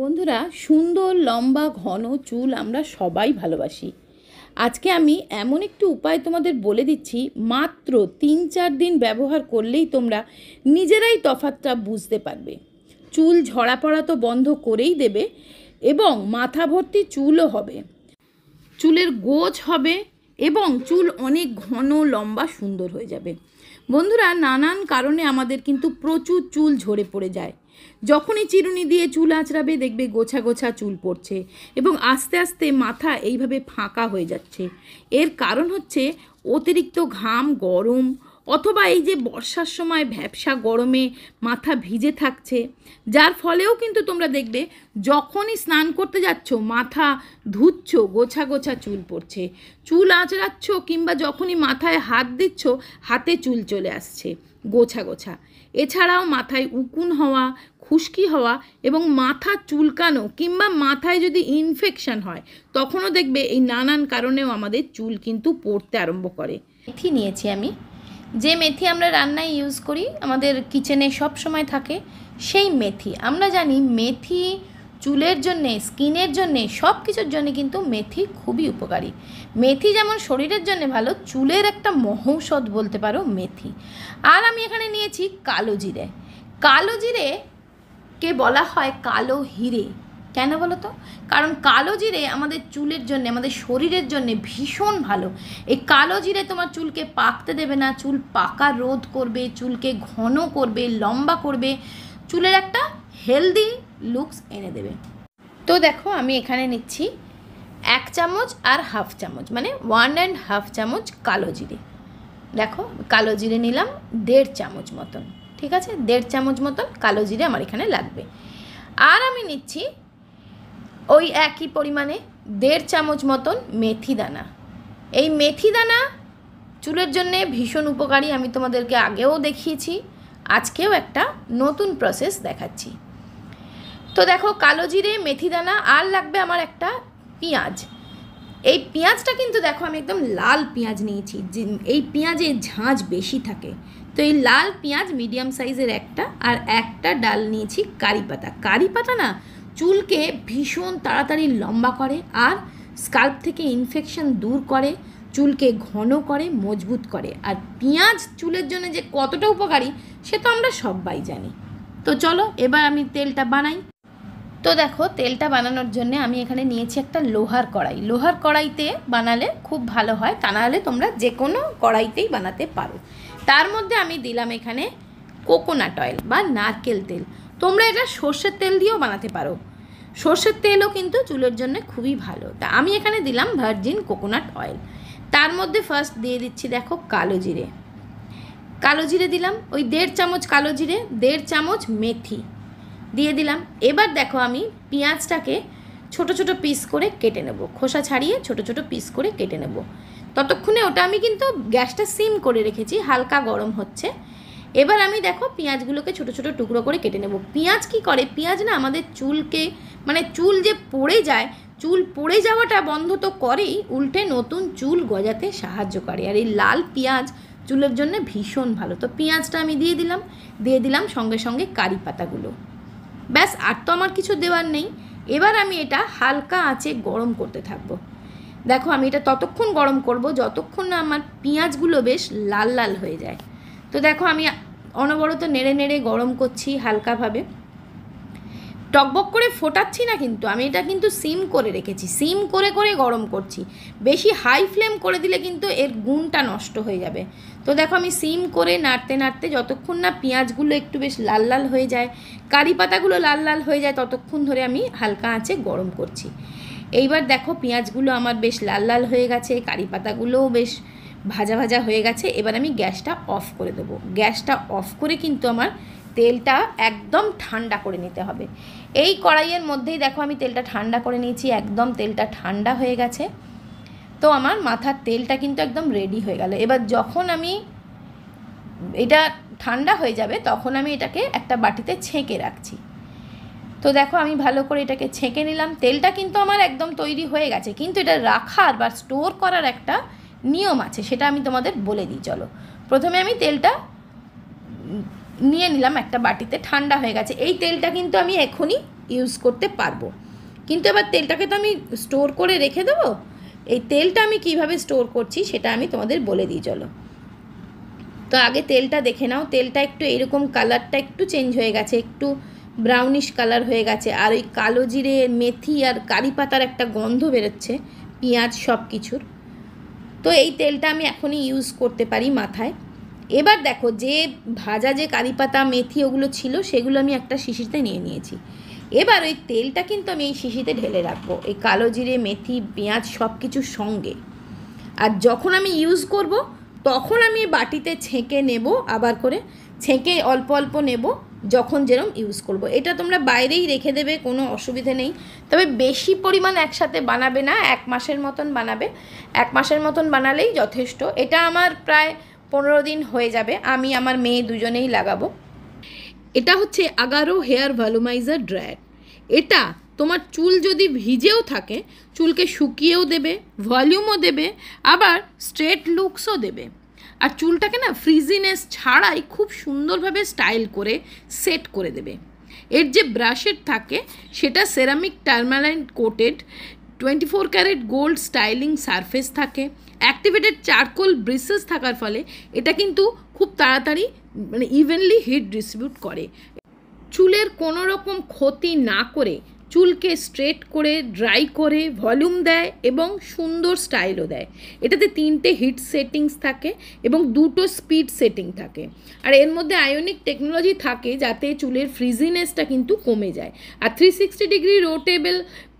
বন্ধুরা সুন্দর লম্বা ঘন চুল আমরা সবাই ভালোবাসি আজকে আমি এমন একটি উপায় তোমাদের বলে দিচ্ছি মাত্র তিন চার দিন ব্যবহার করলেই তোমরা নিজেরাই তফাতটা বুঝতে পারবে চুল ঝরা পড়া তো বন্ধ করেই দেবে এবং মাথা ভর্তি চুলও হবে চুলের গোছ হবে এবং চুল অনেক ঘন লম্বা সুন্দর হয়ে যাবে বন্ধুরা নানান কারণে আমাদের কিন্তু প্রচুর চুল ঝরে পড়ে যায় যখনই চিরুনি দিয়ে চুল আঁচড়াবে দেখবে গোছা গোছা চুল পড়ছে এবং আস্তে আস্তে মাথা এইভাবে ফাঁকা হয়ে যাচ্ছে এর কারণ হচ্ছে অতিরিক্ত ঘাম গরম অথবা এই যে বর্ষার সময় ভ্যাবসা গরমে মাথা ভিজে থাকছে যার ফলেও কিন্তু তোমরা দেখবে যখনই স্নান করতে যাচ্ছ মাথা ধুচ্ছ গোছা গোছা চুল পড়ছে চুল আঁচড়াচ্ছ কিংবা যখনই মাথায় হাত দিচ্ছ হাতে চুল চলে আসছে গোছা গোছা এছাড়াও মাথায় উকুন হওয়া খুশকি হওয়া এবং মাথা চুলকানো কিংবা মাথায় যদি ইনফেকশন হয় তখনও দেখবে এই নানান কারণেও আমাদের চুল কিন্তু পড়তে আরম্ভ করে মেথি নিয়েছি আমি যে মেথি আমরা রান্নায় ইউজ করি আমাদের কিচেনে সব সময় থাকে সেই মেথি আমরা জানি মেথি চুলের জন্যে স্কিনের জন্যে সব কিছুর জন্য কিন্তু মেথি খুবই উপকারী মেথি যেমন শরীরের জন্য ভালো চুলের একটা মহৌষধ বলতে পারো মেথি আর আমি এখানে নিয়েছি কালো জিরে কালো জিরে কে বলা হয় কালো হিরে কেন বলো তো কারণ কালো জিরে আমাদের চুলের জন্য আমাদের শরীরের জন্য ভীষণ ভালো এই কালো জিরে তোমার চুলকে পাকতে দেবে না চুল পাকা রোধ করবে চুলকে ঘন করবে লম্বা করবে চুলের একটা হেলদি লুকস এনে দেবে তো দেখো আমি এখানে নিচ্ছি এক চামচ আর হাফ চামচ মানে ওয়ান অ্যান্ড হাফ চামচ কালো জিরে দেখো কালো জিরে নিলাম দেড় চামচ মতন ঠিক আছে দেড় চামচ মতন কালো জিরে আমার এখানে লাগবে আর আমি নিচ্ছি ওই একই পরিমাণে দেড় চামচ মতন মেথি দানা এই মেথি দানা চুলের জন্যে ভীষণ উপকারী আমি তোমাদেরকে আগেও দেখিয়েছি আজকেও একটা নতুন প্রসেস দেখাচ্ছি তো দেখো কালো জিরে মেথি দানা আর লাগবে আমার একটা পেঁয়াজ এই পেঁয়াজটা কিন্তু দেখো আমি একদম লাল পেঁয়াজ নিয়েছি এই পেঁয়াজে ঝাঁঝ বেশি থাকে তো এই লাল পেঁয়াজ মিডিয়াম সাইজের একটা আর একটা ডাল নিয়েছি কারি পাতা কারি পাতা না চুলকে ভীষণ তাড়াতাড়ি লম্বা করে আর স্কাল্প থেকে ইনফেকশন দূর করে চুলকে ঘন করে মজবুত করে আর পেঁয়াজ চুলের জন্য যে কতটা উপকারী সে তো আমরা সবাই জানি তো চলো এবার আমি তেলটা বানাই তো দেখো তেলটা বানানোর জন্য আমি এখানে নিয়েছি একটা লোহার কড়াই লোহার কড়াইতে বানালে খুব ভালো হয় তা নাহলে তোমরা যে কোনো কড়াইতেই বানাতে পারো তার মধ্যে আমি দিলাম এখানে কোকোনাট অয়েল বা নারকেল তেল তোমরা এটা সর্ষের তেল দিয়েও বানাতে পারো সর্ষের তেলও কিন্তু চুলের জন্য খুবই ভালো তা আমি এখানে দিলাম ভার্জিন কোকোনাট অয়েল তার মধ্যে ফার্স্ট দিয়ে দিচ্ছি দেখো কালো জিরে কালো জিরে দিলাম ওই দেড় চামচ কালো জিরে দেড় চামচ মেথি দিয়ে দিলাম এবার দেখো আমি পেঁয়াজটাকে ছোট ছোট পিস করে কেটে নেব খোসা ছাড়িয়ে ছোট ছোট পিস করে কেটে নেব ততক্ষণে ওটা আমি কিন্তু গ্যাসটা সিম করে রেখেছি হালকা গরম হচ্ছে এবার আমি দেখো পেঁয়াজগুলোকে ছোট ছোট টুকরো করে কেটে নেব পেঁয়াজ কি করে পেঁয়াজ না আমাদের চুলকে মানে চুল যে পড়ে যায় চুল পড়ে যাওয়াটা বন্ধ তো করেই উল্টে নতুন চুল গজাতে সাহায্য করে আর এই লাল পেঁয়াজ চুলের জন্য ভীষণ ভালো তো পেঁয়াজটা আমি দিয়ে দিলাম দিয়ে দিলাম সঙ্গে সঙ্গে কারি পাতাগুলো ব্যাস আর তো আমার কিছু দেওয়ার নেই এবার আমি এটা হালকা আঁচে গরম করতে থাকবো দেখো আমি এটা ততক্ষণ গরম করব যতক্ষণ না আমার পেঁয়াজগুলো বেশ লাল লাল হয়ে যায় তো দেখো আমি অনবরত নেড়ে নেড়ে গরম করছি হালকাভাবে টকবক করে ফোটাচ্ছি না কিন্তু আমি এটা কিন্তু সিম করে রেখেছি সিম করে করে গরম করছি বেশি হাই ফ্লেম করে দিলে কিন্তু এর গুণটা নষ্ট হয়ে যাবে তো দেখো আমি সিম করে নাড়তে নাড়তে যতক্ষণ না পেঁয়াজগুলো একটু বেশ লাল লাল হয়ে যায় কারি পাতাগুলো লাল লাল হয়ে যায় ততক্ষণ ধরে আমি হালকা আঁচে গরম করছি এইবার দেখো পেঁয়াজগুলো আমার বেশ লাল লাল হয়ে গেছে কারি পাতাগুলোও বেশ ভাজা ভাজা হয়ে গেছে এবার আমি গ্যাসটা অফ করে দেবো গ্যাসটা অফ করে কিন্তু আমার তেলটা একদম ঠান্ডা করে নিতে হবে এই কড়াইয়ের মধ্যেই দেখো আমি তেলটা ঠান্ডা করে নিয়েছি একদম তেলটা ঠান্ডা হয়ে গেছে তো আমার মাথার তেলটা কিন্তু একদম রেডি হয়ে গেল এবার যখন আমি এটা ঠান্ডা হয়ে যাবে তখন আমি এটাকে একটা বাটিতে ছেঁকে রাখছি তো দেখো আমি ভালো করে এটাকে ছেঁকে নিলাম তেলটা কিন্তু আমার একদম তৈরি হয়ে গেছে কিন্তু এটা রাখার বা স্টোর করার একটা নিয়ম আছে সেটা আমি তোমাদের বলে দিই চলো প্রথমে আমি তেলটা নিয়ে নিলাম একটা বাটিতে ঠান্ডা হয়ে গেছে এই তেলটা কিন্তু আমি এখনই ইউজ করতে পারবো কিন্তু এবার তেলটাকে তো আমি স্টোর করে রেখে দেবো এই তেলটা আমি কিভাবে স্টোর করছি সেটা আমি তোমাদের বলে দিই চলো তো আগে তেলটা দেখে নাও তেলটা একটু এরকম কালারটা একটু চেঞ্জ হয়ে গেছে একটু ব্রাউনিশ কালার হয়ে গেছে আর ওই কালো জিরে মেথি আর কারি পাতার একটা গন্ধ বেরোচ্ছে পেঁয়াজ সব কিছুর তো এই তেলটা আমি এখনই ইউজ করতে পারি মাথায় এবার দেখো যে ভাজা যে কারি পাতা মেথি ওগুলো ছিল সেগুলো আমি একটা শিশিতে নিয়ে নিয়েছি এবার ওই তেলটা কিন্তু আমি এই শিশিতে ঢেলে রাখবো এই কালো জিরে মেথি পেঁয়াজ সব কিছুর সঙ্গে আর যখন আমি ইউজ করব তখন আমি বাটিতে ছেঁকে নেব আবার করে ছেঁকে অল্প অল্প নেব যখন যেরম ইউজ করব। এটা তোমরা বাইরেই রেখে দেবে কোনো অসুবিধে নেই তবে বেশি পরিমাণ একসাথে বানাবে না এক মাসের মতন বানাবে এক মাসের মতন বানালেই যথেষ্ট এটা আমার প্রায় পনেরো দিন হয়ে যাবে আমি আমার মেয়ে দুজনেই লাগাবো এটা হচ্ছে আগারো হেয়ার ভ্যালুমাইজার ড্রায়ার এটা তোমার চুল যদি ভিজেও থাকে চুলকে শুকিয়েও দেবে ভলিউমও দেবে আবার স্ট্রেট লুকসও দেবে আর চুলটাকে না ফ্রিজিনেস ছাড়াই খুব সুন্দরভাবে স্টাইল করে সেট করে দেবে এর যে ব্রাশের থাকে সেটা ceramic tourmaline coated twenty four carat gold styling surface থাকে অ্যাক্টিভেটেড চারকোল ব্রিসেস থাকার ফলে এটা কিন্তু খুব তাড়াতাড়ি মানে ইভেনলি হিট ডিস্ট্রিবিউট করে চুলের কোনো রকম ক্ষতি না করে চুলকে স্ট্রেট করে ড্রাই করে ভলিউম দেয় এবং সুন্দর স্টাইলও দেয় এটাতে তিনটে হিট সেটিংস থাকে এবং দুটো স্পিড সেটিং থাকে আর এর মধ্যে আয়োনিক টেকনোলজি থাকে যাতে চুলের ফ্রিজিনেসটা কিন্তু কমে যায় আর three sixty degree rotatable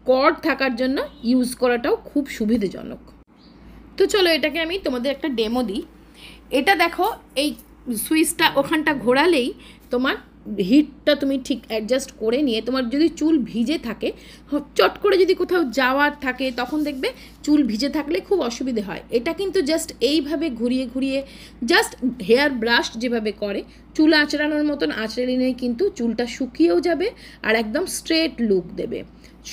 cord থাকার জন্য ইউজ করাটাও খুব সুবিধাজনক তো চলো এটাকে আমি তোমাদের একটা ডেমো দিই এটা দেখো এই সুইচটা ওখানটা ঘোরালেই তোমার হিটটা তুমি ঠিক অ্যাডজাস্ট করে নিয়ে তোমার যদি চুল ভিজে থাকে চট করে যদি কোথাও যাওয়ার থাকে তখন দেখবে চুল ভিজে থাকলে খুব অসুবিধে হয় এটা কিন্তু জাস্ট এইভাবে ঘুরিয়ে ঘুরিয়ে জাস্ট হেয়ার ব্রাশ যেভাবে করে চুল আঁচড়ানোর মতন আঁচড়ে নিয়ে কিন্তু চুলটা শুকিয়েও যাবে আর একদম স্ট্রেট লুক দেবে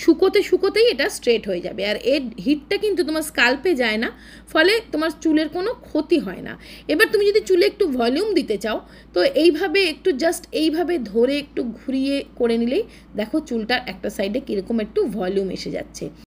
শুকোতে শুকোতেই এটা স্ট্রেট হয়ে যাবে আর এর হিটটা কিন্তু তোমার স্কাল্পে যায় না ফলে তোমার চুলের কোনো ক্ষতি হয় না এবার তুমি যদি চুলে একটু ভলিউম দিতে চাও তো এইভাবে একটু জাস্ট এইভাবে ধরে একটু ঘুরিয়ে করে নিলেই দেখো চুলটার একটা সাইডে কীরকম একটু ভলিউম এসে যাচ্ছে